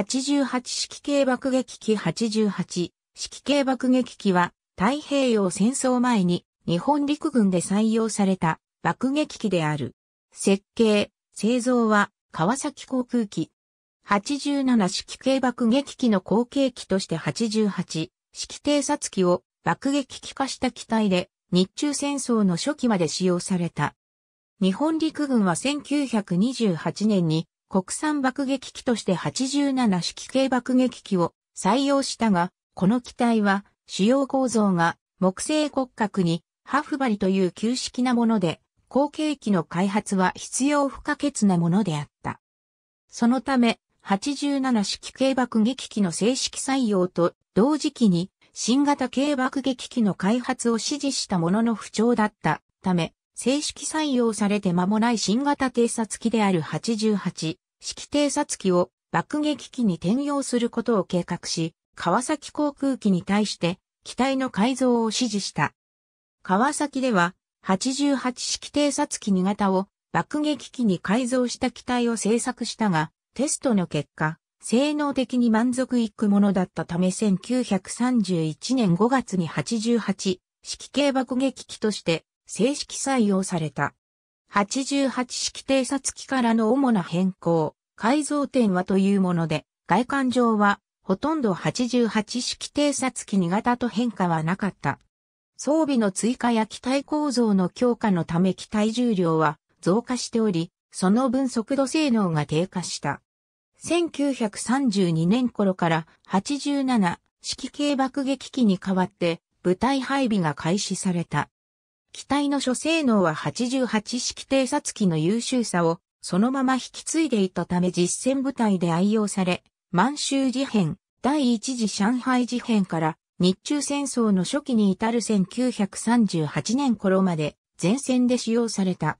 88式系爆撃機88式系爆撃機は太平洋戦争前に日本陸軍で採用された爆撃機である。設計、製造は川崎航空機。87式系爆撃機の後継機として88式偵察機を爆撃機化した機体で日中戦争の初期まで使用された。日本陸軍は1928年に国産爆撃機として87式系爆撃機を採用したが、この機体は主要構造が木製骨格にハフバリという旧式なもので、後継機の開発は必要不可欠なものであった。そのため、87式系爆撃機の正式採用と同時期に新型系爆撃機の開発を支持したものの不調だったため、正式採用されて間もない新型偵察機である88式偵察機を爆撃機に転用することを計画し、川崎航空機に対して機体の改造を指示した。川崎では88式偵察機2型を爆撃機に改造した機体を製作したが、テストの結果、性能的に満足いくものだったため1931年5月に88式系爆撃機として正式採用された。88式偵察機からの主な変更、改造点はというもので、外観上はほとんど88式偵察機2型と変化はなかった。装備の追加や機体構造の強化のため機体重量は増加しており、その分速度性能が低下した。1932年頃から87式系爆撃機に代わって部隊配備が開始された。機体の諸性能は88式偵察機の優秀さをそのまま引き継いでいたため実戦部隊で愛用され、満州事変、第一次上海事変から日中戦争の初期に至る1938年頃まで前線で使用された。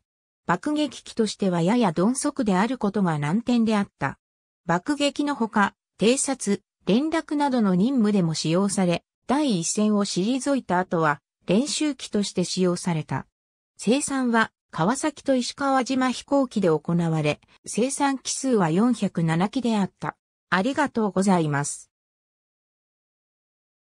爆撃機としてはやや鈍足であることが難点であった。爆撃のほか、偵察、連絡などの任務でも使用され、第一線を退いた後は練習機として使用された。生産は川崎と石川島飛行機で行われ、生産機数は407機であった。ありがとうございます。